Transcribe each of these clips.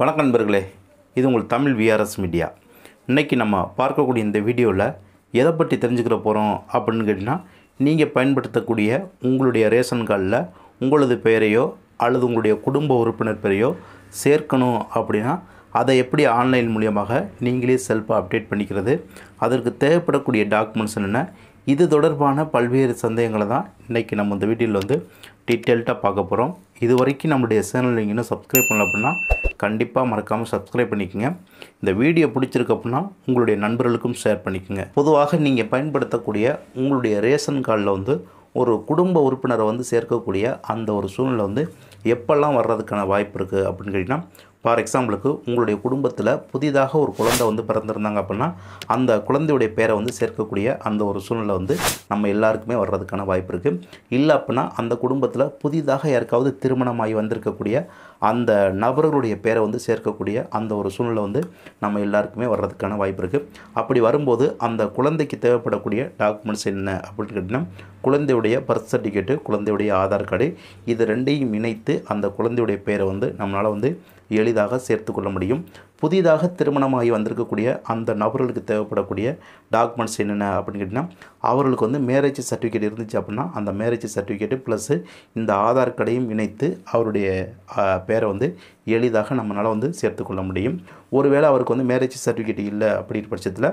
வணக்கம் நண்பர்களே இது உங்கள் தமிழ் விஆர்எஸ் மீடியா இன்றைக்கி நம்ம பார்க்கக்கூடிய இந்த வீடியோவில் எதை பற்றி தெரிஞ்சுக்கிற போகிறோம் அப்படின்னு கேட்டிங்கன்னா நீங்கள் பயன்படுத்தக்கூடிய உங்களுடைய ரேஷன் கார்டில் உங்களது பெயரையோ அல்லது உங்களுடைய குடும்ப உறுப்பினர் பெயரையோ சேர்க்கணும் அப்படின்னா அதை எப்படி ஆன்லைன் மூலியமாக நீங்களே செல்ஃபாக அப்டேட் பண்ணிக்கிறது அதற்கு தேவைப்படக்கூடிய டாக்குமெண்ட்ஸ் என்னென்ன இது தொடர்பான பல்வேறு சந்தேகங்களை தான் இன்றைக்கி நம்ம இந்த வீடியோவில் வந்து டீட்டெயில்ட்டாக பார்க்க போகிறோம் இது வரைக்கும் நம்மளுடைய சேனல் நீங்கள் இன்னும் சப்ஸ்கிரைப் பண்ணல அப்படின்னா கண்டிப்பாக மறக்காமல் சப்ஸ்கிரைப் பண்ணிக்கோங்க இந்த வீடியோ பிடிச்சிருக்கு அப்படின்னா உங்களுடைய நண்பர்களுக்கும் ஷேர் பண்ணிக்கோங்க பொதுவாக நீங்கள் பயன்படுத்தக்கூடிய உங்களுடைய ரேஷன் கார்டில் வந்து ஒரு குடும்ப உறுப்பினரை வந்து சேர்க்கக்கூடிய அந்த ஒரு சூழ்நிலை வந்து எப்பெல்லாம் வர்றதுக்கான வாய்ப்பு இருக்குது அப்படின்னு கேட்டிங்கன்னா ஃபார் எக்ஸாம்பிளுக்கு உங்களுடைய குடும்பத்தில் புதிதாக ஒரு குழந்தை வந்து பிறந்திருந்தாங்க அப்படின்னா அந்த குழந்தையுடைய பேரை வந்து சேர்க்கக்கூடிய அந்த ஒரு சூழ்நிலை வந்து நம்ம எல்லாருக்குமே வர்றதுக்கான வாய்ப்பு இருக்குது இல்லை அப்படின்னா அந்த குடும்பத்தில் புதிதாக யாருக்காவது திருமணமாகி வந்திருக்கக்கூடிய அந்த நபர்களுடைய பேரை வந்து சேர்க்கக்கூடிய அந்த ஒரு சூழ்நிலை வந்து நம்ம எல்லாருக்குமே வர்றதுக்கான வாய்ப்பு இருக்குது அப்படி வரும்போது அந்த குழந்தைக்கு தேவைப்படக்கூடிய டாக்குமெண்ட்ஸ் என்ன அப்படின்னு கேட்டிங்கன்னா குழந்தையுடைய பர்த் சர்டிஃபிகேட்டு குழந்தையுடைய ஆதார் கார்டு இது ரெண்டையும் இணைத்து அந்த குழந்தையுடைய பேரை வந்து நம்மளால் வந்து எளிதாக சேர்த்து கொள்ள முடியும் புதிதாக திருமணமாகி வந்திருக்கக்கூடிய அந்த நபர்களுக்கு தேவைப்படக்கூடிய டாக்குமெண்ட்ஸ் என்னென்ன அப்படின்னு கேட்டிங்கன்னா அவர்களுக்கு வந்து மேரேஜ் சர்டிஃபிகேட் இருந்துச்சு அப்படின்னா அந்த மேரேஜ் சர்டிஃபிகேட்டு ப்ளஸ்ஸு இந்த ஆதார் கார்டையும் இணைத்து அவருடைய பேரை வந்து எளிதாக நம்மளால் வந்து சேர்த்துக்கொள்ள முடியும் ஒருவேளை அவருக்கு வந்து மேரேஜ் சர்டிஃபிகேட் இல்லை அப்படின்ற பட்சத்தில்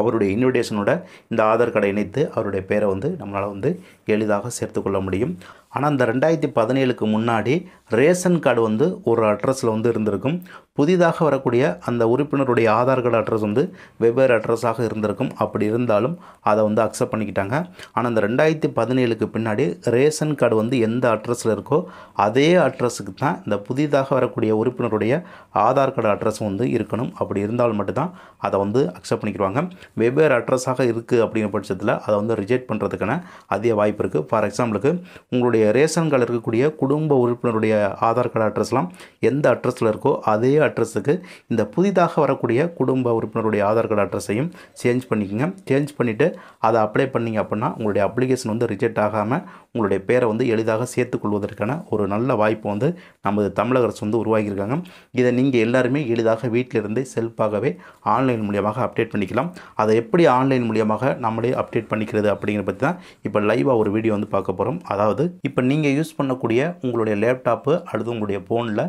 அவருடைய இன்விடேஷனோட இந்த ஆதார் கார்டை இணைத்து அவருடைய பேரை வந்து நம்மளால் வந்து எளிதாக சேர்த்துக்கொள்ள முடியும் ஆனால் இந்த ரெண்டாயிரத்தி பதினேழுக்கு முன்னாடி ரேஷன் கார்டு வந்து ஒரு அட்ரஸில் வந்து இருந்திருக்கும் புதிதாக வரக்கூடிய அந்த உறுப்பினருடைய ஆதார் கார்டு அட்ரஸ் வந்து வெவ்வேறு அட்ரஸாக இருந்திருக்கும் அப்படி இருந்தாலும் அதை வந்து அக்செப்ட் பண்ணிக்கிட்டாங்க ஆனால் இந்த ரெண்டாயிரத்தி பதினேழுக்கு பின்னாடி ரேஷன் கார்டு வந்து எந்த அட்ரஸில் இருக்கோ அதே அட்ரஸுக்கு தான் இந்த புதிதாக வரக்கூடிய உறுப்பினருடைய ஆதார் கார்டு அட்ரஸ் வந்து இருக்கணும் அப்படி இருந்தால் மட்டும்தான் அதை வந்து அக்செப்ட் பண்ணிக்கிடுவாங்க வெவ்வேறு அட்ரஸாக இருக்குது அப்படிங்கிற பட்சத்தில் அதை வந்து ரிஜெக்ட் பண்ணுறதுக்கான அதிக வாய்ப்பு இருக்குது ஃபார் எக்ஸாம்பிளுக்கு உங்களுடைய ரேஷன் கார்டில் இருக்கக்கூடிய குடும்ப உறுப்பினருடைய ஆதார் கார்டு அட்ரஸ்லாம் எந்த அட்ரஸில் இருக்கோ அதே அட்ரஸுக்கு இந்த புதிதாக வரக்கூடிய குடும்ப உறுப்பினருடைய ஆதார் கார்டு அட்ரஸையும் சேஞ்ச் பண்ணிக்கோங்க சேஞ்ச் பண்ணிவிட்டு அதை அப்ளை பண்ணிங்க அப்படின்னா உங்களுடைய அப்ளிகேஷன் வந்து ரிஜெக்ட் ஆகாமல் உங்களுடைய பேரை வந்து எளிதாக சேர்த்துக்கொள்வதற்கான ஒரு நல்ல வாய்ப்பு வந்து நமது தமிழக அரசு வந்து உருவாகியிருக்காங்க இதை நீங்கள் எல்லாருமே எளிதாக வீட்டிலிருந்தே செல்ஃபாகவே ஆன்லைன் மூலியமாக அப்டேட் பண்ணிக்கலாம் அதை எப்படி ஆன்லைன் மூலியமாக நம்மளே அப்டேட் பண்ணிக்கிறது அப்படிங்கிற பற்றி தான் இப்போ லைவாக ஒரு வீடியோ வந்து பார்க்க போகிறோம் அதாவது இப்போ இப்போ நீங்கள் யூஸ் பண்ணக்கூடிய உங்களுடைய லேப்டாப்பு அல்லது உங்களுடைய ஃபோனில்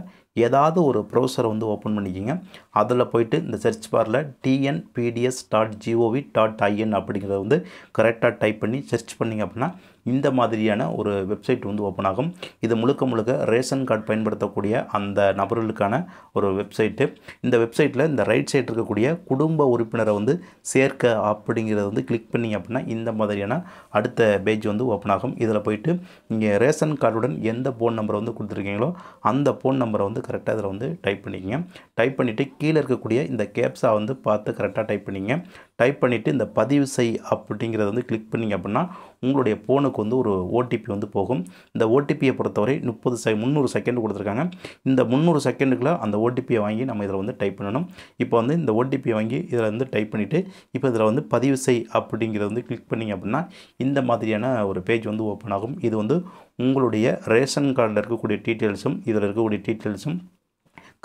ஏதாவது ஒரு ப்ரௌசரை வந்து ஓப்பன் பண்ணிக்கிங்க அதில் போயிட்டு இந்த சர்ச் பாரில் TNPDS dot G O V dot I N அப்படிங்கிறத வந்து கரெக்டாக டைப் பண்ணி சர்ச் பண்ணிங்க அப்படின்னா இந்த மாதிரியான ஒரு வெப்சைட் வந்து ஓப்பன் ஆகும் இது முழுக்க முழுக்க ரேஷன் கார்டு பயன்படுத்தக்கூடிய அந்த நபர்களுக்கான ஒரு வெப்சைட்டு இந்த வெப்சைட்டில் இந்த ரைட் சைட் இருக்கக்கூடிய குடும்ப உறுப்பினரை வந்து சேர்க்க அப்படிங்கிறத வந்து கிளிக் பண்ணி அப்படின்னா இந்த மாதிரியான அடுத்த பேஜ் வந்து ஓப்பன் ஆகும் இதில் போயிட்டு நீங்கள் ரேஷன் கார்டுடன் எந்த ஃபோன் நம்பரை வந்து கொடுத்துருக்கீங்களோ அந்த ஃபோன் நம்பரை வந்து கரெக்டாக இதில் வந்து டைப் பண்ணிக்கோங்க டைப் பண்ணிவிட்டு கீழே இருக்கக்கூடிய இந்த கேப்ஸாக வந்து பார்த்து கரெக்டாக டைப் பண்ணிங்க டைப் பண்ணிவிட்டு இந்த பதிவு செய் அப்படிங்கிறத வந்து கிளிக் பண்ணிங்க அப்படின்னா உங்களுடைய ஃபோனுக்கு வந்து ஒரு ஓடிபி வந்து போகும் இந்த ஓடிபியை பொறுத்தவரை முப்பது செ முந்நூறு செகண்ட் கொடுத்துருக்காங்க இந்த முந்நூறு செகண்டுக்குள்ளே அந்த ஓடிபியை வாங்கி நம்ம இதில் வந்து டைப் பண்ணணும் இப்போ வந்து இந்த ஓடிபியை வாங்கி இதில் வந்து டைப் பண்ணிவிட்டு இப்போ இதில் வந்து பதிவு செய் அப்படிங்கிறத வந்து கிளிக் பண்ணிங்க அப்படின்னா இந்த மாதிரியான ஒரு பேஜ் வந்து ஓப்பன் ஆகும் இது வந்து உங்களுடைய ரேஷன் கார்டில் இருக்கக்கூடிய டீட்டெயில்ஸும் இதில் இருக்கக்கூடிய டீட்டெயில்ஸும்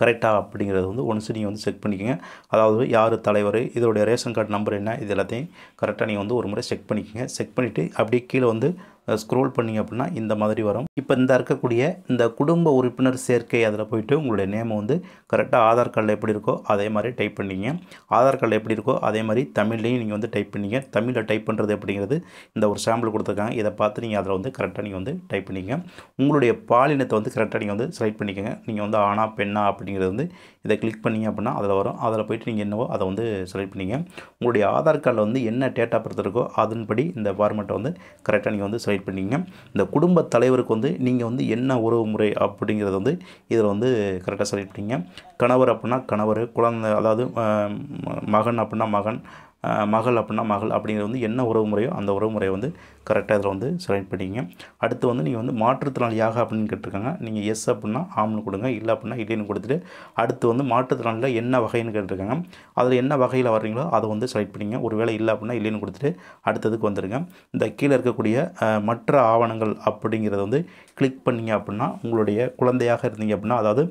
கரெக்டாக அப்படிங்கிறது வந்து ஒன்ஸ் நீங்கள் வந்து செக் பண்ணிக்கோங்க அதாவது யார் தலைவர் இதோடைய ரேஷன் கார்டு நம்பர் என்ன இது எல்லாத்தையும் கரெக்டாக நீங்கள் வந்து ஒரு முறை செக் பண்ணிக்கோங்க செக் பண்ணிவிட்டு அப்படியே கீழே வந்து ஸ்க்ரோல் பண்ணிங்க அப்படின்னா இந்த மாதிரி வரும் இப்போ இந்த இருக்கக்கூடிய இந்த குடும்ப உறுப்பினர் சேர்க்கை அதில் போயிட்டு உங்களுடைய நேமை வந்து கரெக்டாக ஆதார் கார்டில் எப்படி இருக்கோ அதே மாதிரி டைப் பண்ணிங்க ஆதார் கார்டில் எப்படி இருக்கோ அதே மாதிரி தமிழ்லேயும் நீங்கள் வந்து டைப் பண்ணிங்க தமிழில் டைப் பண்ணுறது அப்படிங்கிறது இந்த ஒரு சாம்பிள் கொடுத்துருக்காங்க இதை பார்த்து நீங்கள் அதில் வந்து கரெக்டாக நீங்கள் வந்து டைப் பண்ணிங்க உங்களுடைய பாலினத்தை வந்து கரெக்டாக நீங்கள் வந்து செலக்ட் பண்ணிக்கோங்க நீங்கள் வந்து ஆனா பெண்ணா அப்படிங்கிறது வந்து இதை கிளிக் பண்ணிங்க அப்படின்னா அதில் வரும் அதில் போய்ட்டு நீங்கள் என்னவோ அதை வந்து செலக்ட் பண்ணிங்க உங்களுடைய ஆதார் கார்டில் வந்து என்ன டேட்டா பர்த் இருக்கோ அதன்படி இந்த ஃபார்மெட்டை வந்து கரெக்டாக நீங்கள் வந்து செலக்ட் பண்ணிங்க இந்த குடும்ப தலைவருக்கு வந்து நீங்கள் வந்து என்ன உறவு முறை அப்படிங்கிறத வந்து இதில் வந்து கரெக்டாக செலக்ட் பண்ணிங்க கணவர் அப்படின்னா கணவர் குழந்தை அதாவது மகன் அப்படின்னா மகன் மகள் அப்படின்னா மகள் அப்படிங்கிறது வந்து என்ன உறவு முறையோ அந்த உறவு முறையை வந்து கரெக்டாக இதில் வந்து செலக்ட் பண்ணிக்கங்க அடுத்து வந்து நீங்கள் வந்து மாற்றுத்திறனாளியாக அப்படின்னு கேட்டிருக்காங்க நீங்கள் எஸ் அப்படின்னா ஆம்னு கொடுங்க இல்லை அப்படின்னா இல்லைன்னு கொடுத்துட்டு அடுத்து வந்து மாற்றுத்திறனாளியில் என்ன வகைன்னு கேட்டிருக்காங்க அதில் என்ன வகையில் வர்றீங்களோ அதை வந்து செலக்ட் பண்ணிங்க ஒரு வேளை இல்லை அப்படின்னா இல்லைன்னு கொடுத்துட்டு அடுத்ததுக்கு வந்துடுங்க இந்த கீழே இருக்கக்கூடிய மற்ற ஆவணங்கள் அப்படிங்கிறது வந்து கிளிக் பண்ணிங்க அப்படின்னா உங்களுடைய குழந்தையாக இருந்தீங்க அப்படின்னா அதாவது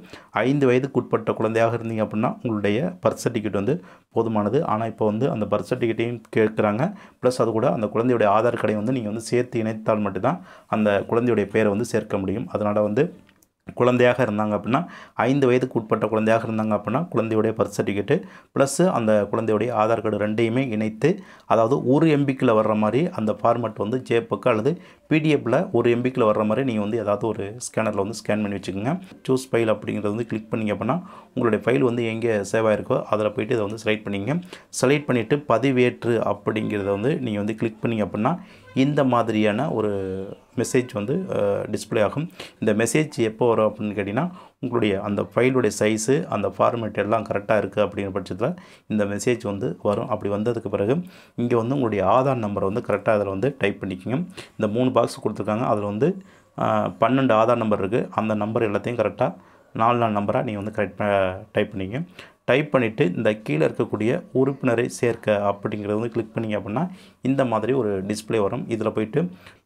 ஐந்து வயதுக்குட்பட்ட குழந்தையாக இருந்தீங்க அப்படின்னா உங்களுடைய பர்த் சர்டிஃபிகேட் வந்து போதுமானது ஆனால் இப்போ வந்து அந்த பர்த் சர்டிஃபிகேட்டையும் கேட்குறாங்க ப்ளஸ் அது கூட அந்த குழந்தையுடைய ஆதார் கடையை வந்து நீங்கள் வந்து சேர்த்து இணைத்தால் மட்டும்தான் அந்த குழந்தையுடைய பேரை வந்து சேர்க்க முடியும் அதனால் வந்து குழந்தையாக இருந்தாங்க அப்படின்னா ஐந்து வயதுக்கு உட்பட்ட குழந்தையாக இருந்தாங்க அப்படின்னா குழந்தையுடைய பர்த் சர்டிஃபிகேட்டு ப்ளஸ்ஸு அந்த குழந்தையுடைய ஆதார் கார்டு ரெண்டையுமே இணைத்து அதாவது ஒரு எம்பிக்கில் வர்ற மாதிரி அந்த ஃபார்மெட் வந்து ஜேப்புக்கு அல்லது பிடிஎஃபில் ஒரு எம்பிக்கில் வர்ற மாதிரி நீங்கள் வந்து ஏதாவது ஒரு ஸ்கேனரில் வந்து ஸ்கேன் பண்ணி வச்சுக்கோங்க சூஸ் ஃபைல் அப்படிங்கிறது வந்து கிளிக் பண்ணிங்க அப்படின்னா உங்களுடைய ஃபைல் வந்து எங்கே சேவ் ஆகிருக்கோ அதில் போயிட்டு இதை வந்து செலக்ட் பண்ணிங்க செலக்ட் பண்ணிவிட்டு பதிவேற்று அப்படிங்கிறத வந்து நீங்கள் வந்து கிளிக் பண்ணிங்க அப்படின்னா இந்த மாதிரியான ஒரு மெசேஜ் வந்து டிஸ்பிளே ஆகும் இந்த மெசேஜ் எப்போ வரும் அப்படின்னு கேட்டிங்கன்னா உங்களுடைய அந்த ஃபைலுடைய சைஸு அந்த ஃபார்மேட் எல்லாம் கரெக்டாக இருக்குது அப்படிங்கிற பட்சத்தில் இந்த மெசேஜ் வந்து வரும் அப்படி வந்ததுக்கு பிறகு இங்கே வந்து உங்களுடைய ஆதார் நம்பரை வந்து கரெக்டாக அதில் வந்து டைப் பண்ணிக்கோங்க இந்த மூணு பாக்ஸ் கொடுத்துருக்காங்க அதில் வந்து பன்னெண்டு ஆதார் நம்பர் இருக்குது அந்த நம்பர் எல்லாத்தையும் கரெக்டாக நாலு நாலு நம்பராக நீங்கள் வந்து கரெக்ட் டைப் பண்ணிக்கோங்க டைப் பண்ணிவிட்டு இந்த கீழே இருக்கக்கூடிய உறுப்பினரை சேர்க்க அப்படிங்கிறது வந்து கிளிக் பண்ணிங்க அப்படின்னா இந்த மாதிரி ஒரு டிஸ்பிளே வரும் இதில் போயிட்டு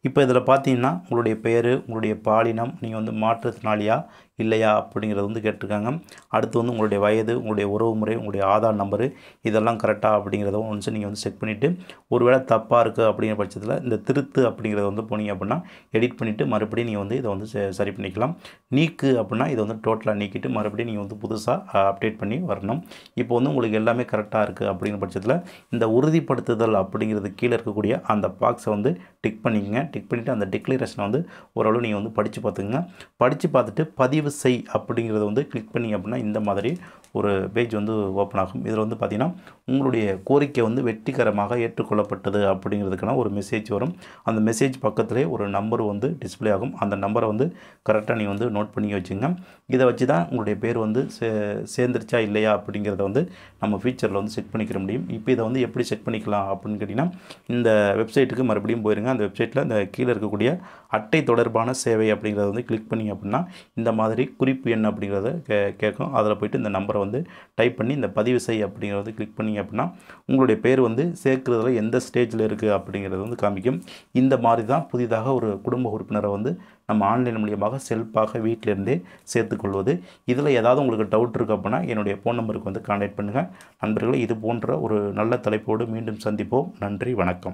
இப்போ இதில் பார்த்தீங்கன்னா உங்களுடைய பேர் உங்களுடைய பாலினம் நீங்கள் வந்து மாற்றுத்திறனாளியா இல்லையா அப்படிங்கிறது வந்து கேட்டிருக்காங்க அடுத்து வந்து உங்களுடைய வயது உங்களுடைய உறவு முறை உங்களுடைய ஆதார் நம்பரு இதெல்லாம் கரெக்டாக அப்படிங்கிறத ஒன்று நீங்கள் வந்து செக் பண்ணிவிட்டு ஒருவேளை தப்பாக இருக்குது அப்படிங்கிற பட்சத்தில் இந்த திருத்து அப்படிங்கிறத வந்து போனீங்க அப்படின்னா எடிட் பண்ணிவிட்டு மறுபடியும் நீங்கள் வந்து இதை வந்து சரி பண்ணிக்கலாம் நீக்கு அப்படின்னா இதை வந்து டோட்டலாக நீக்கிட்டு மறுபடியும் நீங்கள் வந்து புதுசாக அப்டேட் பண்ணி வரணும் இப்போ வந்து உங்களுக்கு எல்லாமே கரெக்டாக இருக்குது அப்படிங்கிற பட்சத்தில் இந்த உறுதிப்படுத்துதல் அப்படிங்கிறது கீழே இருக்கக்கூடிய அந்த பாக்ஸை வந்து டிக் பண்ணிக்கங்க டிக் பண்ணிவிட்டு அந்த டிக்ளரேஷனை வந்து ஓரளவு நீங்கள் வந்து படித்து பார்த்துங்க படித்து பார்த்துட்டு பதிவு செய் அப்படிங்கிறத வந்து கிளிக் பண்ணி அப்படின்னா இந்த மாதிரி ஒரு பேஜ் வந்து ஓப்பன் ஆகும் இதில் வந்து பார்த்திங்கன்னா உங்களுடைய கோரிக்கை வந்து வெற்றிகரமாக ஏற்றுக்கொள்ளப்பட்டது அப்படிங்கிறதுக்கான ஒரு மெசேஜ் வரும் அந்த மெசேஜ் பக்கத்துலேயே ஒரு நம்பர் வந்து டிஸ்பிளே ஆகும் அந்த நம்பரை வந்து கரெக்டாக நீங்கள் வந்து நோட் பண்ணி வச்சுங்க இதை வச்சு தான் உங்களுடைய பேர் வந்து சே சேர்ந்துருச்சா இல்லையா அப்படிங்கிறத வந்து நம்ம ஃபியூச்சரில் வந்து செக் பண்ணிக்கிற முடியும் இப்போ இதை வந்து எப்படி செக் பண்ணிக்கலாம் அப்படின்னு கேட்டிங்கன்னா இந்த வெப்சைட்டுக்கு மறுபடியும் போயிருங்க அந்த வெப்சைட்டில் இந்த கீழே இருக்கக்கூடிய அட்டை தொடர்பான சேவை அப்படிங்கிறத வந்து கிளிக் பண்ணி அப்படின்னா இந்த மாதிரி குறிப்பு எண் அப்படிங்கிறத கே கேட்கும் அதில் போய்ட்டு இந்த நம்பரை வந்து டைப் பண்ணி இந்த பதிவு செய் அப்படிங்கிறத கிளிக் பண்ணிங்க அப்படின்னா உங்களுடைய பேர் வந்து சேர்க்கிறதுல எந்த ஸ்டேஜில் இருக்குது அப்படிங்கிறது வந்து காமிக்கும் இந்த மாதிரி தான் புதிதாக ஒரு குடும்ப உறுப்பினரை வந்து நம்ம ஆன்லைன் மூலியமாக செல்ஃபாக வீட்டிலேருந்தே சேர்த்துக்கொள்வது இதில் ஏதாவது உங்களுக்கு டவுட் இருக்குது அப்படின்னா என்னுடைய ஃபோன் நம்பருக்கு வந்து கான்டாக்ட் பண்ணுங்கள் நண்பர்களே இது போன்ற ஒரு நல்ல தலைப்போடு மீண்டும் சந்திப்போம் நன்றி வணக்கம்